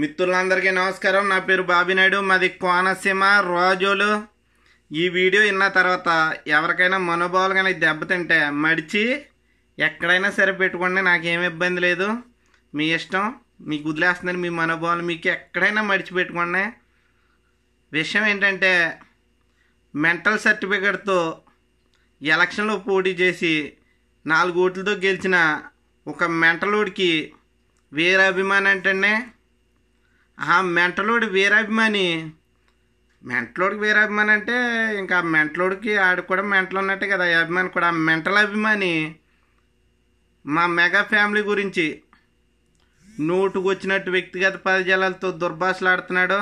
మిత్రులందరికీ నమస్కారం నా పేరు బాబినాయుడు మాది కోనసీమ రోజులు ఈ వీడియో విన్న తర్వాత ఎవరికైనా మనోభావాలు కానీ దెబ్బతింటే మడిచి ఎక్కడైనా సరే పెట్టుకోండి ఏమి ఇబ్బంది లేదు మీ ఇష్టం మీకు వదిలేస్తుందని మీ మనోభావాలు మీకు ఎక్కడైనా మడిచి పెట్టుకోండి విషయం ఏంటంటే మెంటల్ సర్టిఫికేట్తో ఎలక్షన్లో పోటీ చేసి నాలుగు ఓట్లతో గెలిచిన ఒక మెంటలోడికి వేరే అభిమానం అంటేనే ఆ మెంటలోడు వీరాభిమాని మెంటలోడికి వీరాభిమాని అంటే ఇంకా మెంటలోడికి ఆడు కూడా మెంటలు ఉన్నట్టే కదా అభిమాని కూడా ఆ మెంటల్ అభిమాని మా మెగా ఫ్యామిలీ గురించి నోటుకు వచ్చినట్టు వ్యక్తిగత పదజాలతో దుర్భాషలాడుతున్నాడు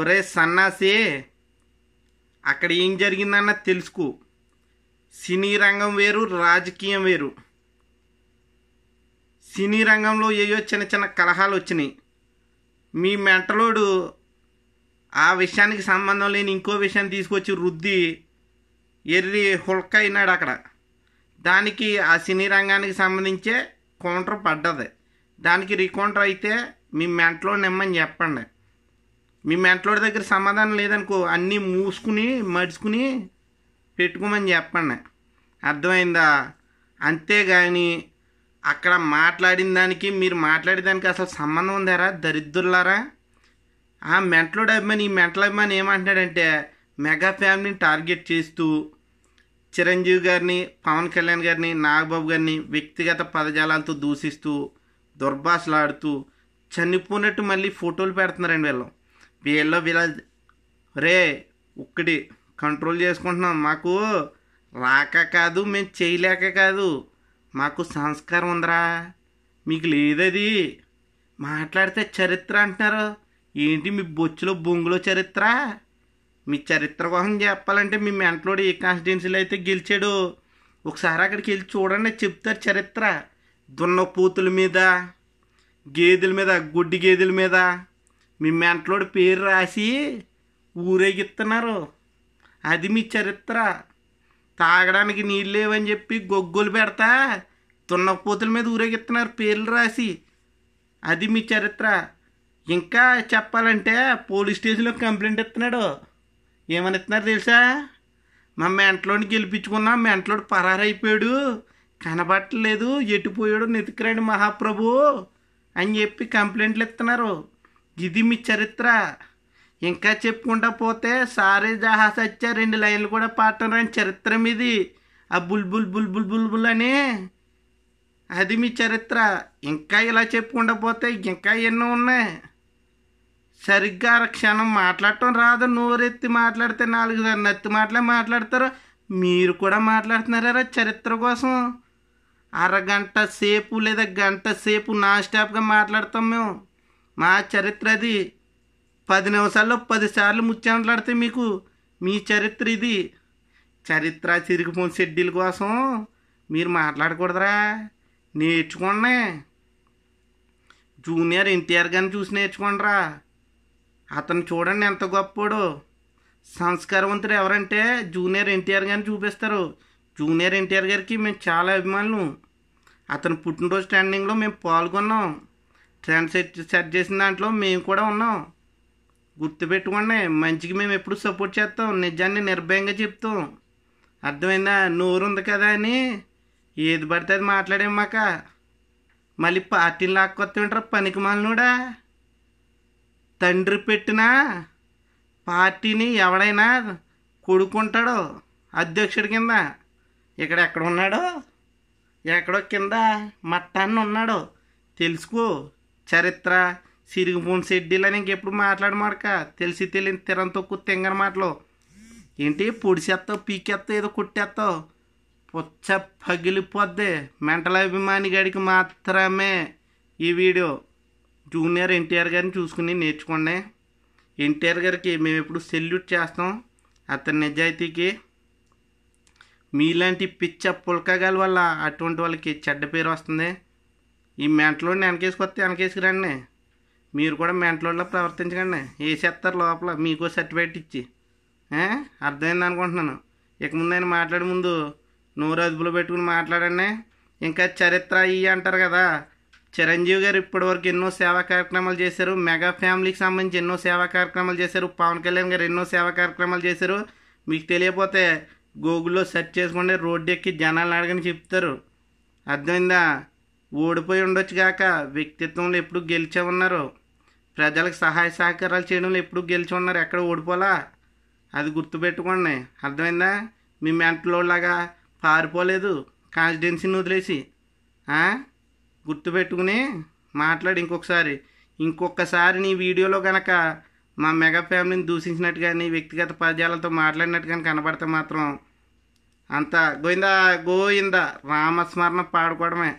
ఒరే సన్నాసి అక్కడ ఏం జరిగిందన్న తెలుసుకో సినీ రంగం వేరు రాజకీయం వేరు సినీ రంగంలో ఏయో చిన్న చిన్న కలహాలు వచ్చినాయి మీ మెంటలోడు ఆ విషయానికి సంబంధం లేని ఇంకో విషయాన్ని తీసుకొచ్చి రుద్ది ఎర్రి హుల్క అయినాడు అక్కడ దానికి ఆ సినీ రంగానికి సంబంధించే కౌంటర్ పడ్డది దానికి రీకౌంటర్ అయితే మీ మెంటలో నిమ్మని చెప్పండి మీ మెంటలోడి దగ్గర సమాధానం లేదనుకో అన్నీ మూసుకుని మడుచుకుని పెట్టుకోమని చెప్పండి అర్థమైందా అంతేగాని అక్కడ మాట్లాడిన దానికి మీరు మాట్లాడేదానికి అసలు సంబంధం ఉందారా దరిద్రులారా ఆ మెంటలోడు అభిమాని ఈ మెంటల అభిమాని ఏమంటున్నాడంటే మెగా ఫ్యామిలీని టార్గెట్ చేస్తూ చిరంజీవి గారిని పవన్ కళ్యాణ్ గారిని నాగబాబు గారిని వ్యక్తిగత పదజాలాలతో దూషిస్తూ దుర్భాషలాడుతూ చనిపోయినట్టు మళ్ళీ ఫోటోలు పెడుతున్నారండి వీళ్ళు వీళ్ళు వీళ్ళ రే ఒక్కటి కంట్రోల్ చేసుకుంటున్నాం మాకు రాక కాదు మేము చేయలేక కాదు మాకు సంస్కారం ఉందిరా మీకు లేదది మాట్లాడితే చరిత్ర అంటున్నారు ఏంటి మీ బొచ్చులో బొంగులో చరిత్ర మీ చరిత్ర కోసం చెప్పాలంటే మీ మెంటలోడు ఏ కాన్స్టిట్యున్సీలో అయితే గెలిచాడు ఒకసారి అక్కడికి వెళ్ళి చూడండి చెప్తారు చరిత్ర పూతుల మీద గేదెల మీద గుడ్డి గేదెల మీద మీ మెంటలోడు పేరు రాసి ఊరేగిస్తున్నారు అది మీ చరిత్ర తాగడానికి నీళ్ళు లేవని చెప్పి గొగ్గులు పెడతా తున్నపోతుల మీద ఊరేగిస్తున్నారు పేర్లు రాసి అది మీ చరిత్ర ఇంకా చెప్పాలంటే పోలీస్ స్టేషన్లో కంప్లైంట్ ఇస్తున్నాడు ఏమని ఇస్తున్నారు తెలుసా మా మెంట్లోని గెలిపించుకున్నాం మెంటలోడు పరారైపోయాడు కనబట్టలేదు ఎటుపోయాడు నెతికిరాడు మహాప్రభు అని చెప్పి కంప్లైంట్లు ఇస్తున్నారు ఇది మీ చరిత్ర ఇంకా చెప్పుకుంటా పోతే సారే జహా సచ్చా రెండు లైన్లు కూడా పాడటం రాని చరిత్ర మీది ఆ బుల్బుల్ బుల్బుల్ బుల్బుల్ అని అది మీ చరిత్ర ఇంకా ఇలా చెప్పుకుంటా పోతే ఇంకా ఎన్నో ఉన్నాయి సరిగ్గా క్షణం మాట్లాడటం రాదు నోరెత్తి మాట్లాడితే నాలుగు నత్తి మాటలే మాట్లాడతారు మీరు కూడా మాట్లాడుతున్నారా చరిత్ర కోసం అరగంట సేపు లేదా గంట సేపు నాన్ స్టాప్గా మాట్లాడతాం మేము మా చరిత్ర అది పది నిమిషాల్లో పదిసార్లు ముచ్చాట్లాడితే మీకు మీ చరిత్ర ఇది చరిత్ర చిరిగిపోయిన షెడ్యూల్ కోసం మీరు మాట్లాడకూడదురా నేర్చుకోండి జూనియర్ ఎన్టీఆర్ గారిని చూసి నేర్చుకోండిరా అతను చూడండి ఎంత గొప్పోడు సంస్కారవంతుడు ఎవరంటే జూనియర్ ఎన్టీఆర్ గారిని చూపిస్తారు జూనియర్ ఎన్టీఆర్ గారికి మేము చాలా అభిమానులు అతను పుట్టినరోజు స్టాండింగ్లో మేము పాల్గొన్నాం ట్రెండ్ సెట్ సెట్ చేసిన దాంట్లో మేము కూడా ఉన్నాం గుర్తుపెట్టుకోండి మంచికి మేము ఎప్పుడు సపోర్ట్ చేస్తాం నిజాన్ని నిర్భయంగా చెప్తాం అర్థమైందా నోరు ఉంది కదా అని ఏది పడితే అది మాట్లాడేమాక మళ్ళీ పార్టీని ఉంటారు పనికి మాలనుడా తండ్రి పెట్టినా పార్టీని ఎవడైనా కొడుకుంటాడో అధ్యక్షుడి కింద ఇక్కడ ఎక్కడ ఉన్నాడో ఎక్కడో కింద మట్టాన్ని ఉన్నాడో తెలుసుకో చరిత్ర సిరిగిపోని ఎప్పుడు ఇంకెప్పుడు మాట్లాడమాడక తెలిసి తెలియని తిరం తొక్కు తింగన మాటలు ఏంటి పొడిసేస్తావు పీకేస్తావు ఏదో కొట్టేస్తావు పుచ్చ పగిలిపోద్ది మెంటల్ అభిమాని గడికి మాత్రమే ఈ వీడియో జూనియర్ ఎన్టీఆర్ గారిని చూసుకుని నేర్చుకోండి ఎన్టీఆర్ గారికి మేము ఎప్పుడు సెల్యూట్ చేస్తాం అతని నిజాయితీకి మీలాంటి పిచ్చ పుల్కగాల వల్ల అటువంటి వాళ్ళకి చెడ్డ పేరు వస్తుంది ఈ మెంటలో వెనకేసుకొస్తే వెనకేసుకురండి మీరు కూడా మెంటలోళ్ళ ప్రవర్తించకండి వేసేస్తారు లోపల మీకు సర్టిఫికేట్ ఇచ్చి అర్థమైంది అనుకుంటున్నాను ఇక ముందు ఆయన మాట్లాడే ముందు నోరు అదుపులో పెట్టుకుని మాట్లాడండి ఇంకా చరిత్ర ఇవి అంటారు కదా చిరంజీవి గారు ఇప్పటివరకు ఎన్నో సేవా కార్యక్రమాలు చేశారు మెగా ఫ్యామిలీకి సంబంధించి ఎన్నో సేవా కార్యక్రమాలు చేశారు పవన్ కళ్యాణ్ గారు ఎన్నో సేవా కార్యక్రమాలు చేశారు మీకు తెలియకపోతే గూగుల్లో సెర్చ్ చేసుకుంటే రోడ్డు ఎక్కి జనాలు అడగని చెప్తారు అర్థమైందా ఓడిపోయి ఉండొచ్చుగాక వ్యక్తిత్వంలో ఎప్పుడు గెలిచే ఉన్నారు ప్రజలకు సహాయ సహకారాలు చేయడంలో ఎప్పుడు గెలిచి ఉన్నారు ఎక్కడ ఓడిపోలా అది గుర్తుపెట్టుకోండి అర్థమైందా మీ మెంటలోలాగా పారిపోలేదు కాన్స్టిట్యున్సీని వదిలేసి గుర్తుపెట్టుకుని మాట్లాడి ఇంకొకసారి ఇంకొకసారి నీ వీడియోలో కనుక మా మెగా ఫ్యామిలీని దూషించినట్టు కానీ వ్యక్తిగత పద్యాలతో మాట్లాడినట్టు కానీ కనబడితే మాత్రం అంత గోయిందా గోయిందా రామస్మరణ పాడుకోవడమే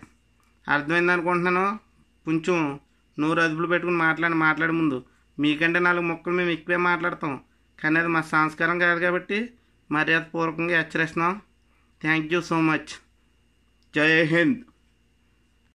అర్థమైంది అనుకుంటున్నాను కొంచెం నూరు అదుపులు పెట్టుకుని మాట్లాడి మాట్లాడే ముందు మీకంటే నాలుగు మొక్కలు మేము ఎక్కువే మాట్లాడతాం కానీ అది మా సంస్కారం కాదు కాబట్టి మర్యాదపూర్వకంగా హెచ్చరిస్తున్నాం థ్యాంక్ యూ సో మచ్ జై హింద్